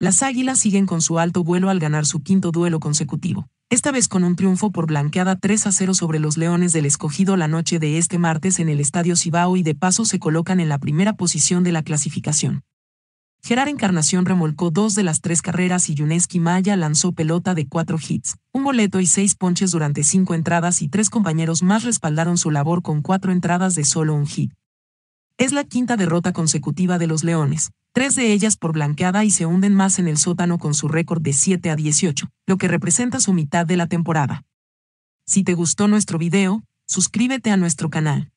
Las Águilas siguen con su alto vuelo al ganar su quinto duelo consecutivo, esta vez con un triunfo por blanqueada 3 a 0 sobre los Leones del Escogido la noche de este martes en el Estadio Cibao y de paso se colocan en la primera posición de la clasificación. Gerard Encarnación remolcó dos de las tres carreras y Yuneski Maya lanzó pelota de cuatro hits, un boleto y seis ponches durante cinco entradas y tres compañeros más respaldaron su labor con cuatro entradas de solo un hit. Es la quinta derrota consecutiva de los Leones, tres de ellas por blanqueada y se hunden más en el sótano con su récord de 7 a 18, lo que representa su mitad de la temporada. Si te gustó nuestro video, suscríbete a nuestro canal.